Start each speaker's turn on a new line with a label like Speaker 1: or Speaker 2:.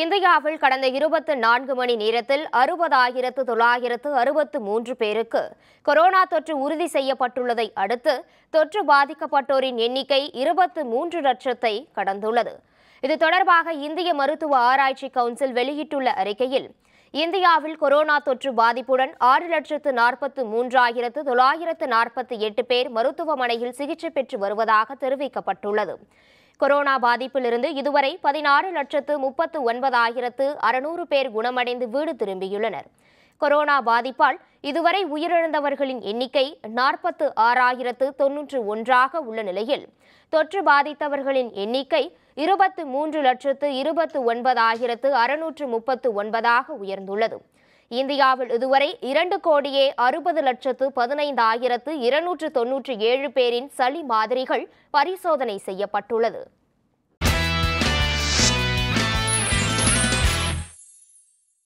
Speaker 1: இந்தியாவில் கடந்த இருபத்து நான்கு மணி நேரத்தில் அறுபதாயிரத்து தொள்ளாயிரத்து அறுபத்து மூன்று பேருக்கு கொரோனா தொற்று உறுதி செய்யப்பட்டுள்ளதை அடுத்து தொற்று பாதிக்கப்பட்டோரின் எண்ணிக்கை இருபத்து மூன்று லட்சத்தை கடந்துள்ளது இது தொடர்பாக இந்திய மருத்துவ ஆராய்ச்சி கவுன்சில் வெளியிட்டுள்ள அறிக்கையில் இந்தியாவில் கொரோனா தொற்று பாதிப்புடன் ஆறு லட்சத்து நாற்பத்து மூன்றாயிரத்து தொள்ளாயிரத்து நாற்பத்தி எட்டு பேர் மருத்துவமனையில் சிகிச்சை பெற்று வருவதாக தெரிவிக்கப்பட்டுள்ளது கொரோனா பாதிப்பிலிருந்து இதுவரை பதினாறு லட்சத்து முப்பத்து ஒன்பதாயிரத்து அறுநூறு பேர் குணமடைந்து வீடு திரும்பியுள்ளனர் கொரோனா பாதிப்பால் இதுவரை உயிரிழந்தவர்களின் எண்ணிக்கை நாற்பத்து ஆறாயிரத்து தொன்னூற்று ஒன்றாக உள்ள நிலையில் தொற்று பாதித்தவர்களின் எண்ணிக்கை இருபத்து மூன்று லட்சத்து இருபத்து ஒன்பதாயிரத்து அறுநூற்று முப்பத்து ஒன்பதாக உயர்ந்துள்ளது இந்தியாவில் இதுவரை இரண்டு கோடியே அறுபது லட்சத்து பதினைந்து ஆயிரத்து இருநூற்று தொன்னூற்றி ஏழு பேரின் சளி மாதிரிகள் பரிசோதனை செய்யப்பட்டுள்ளது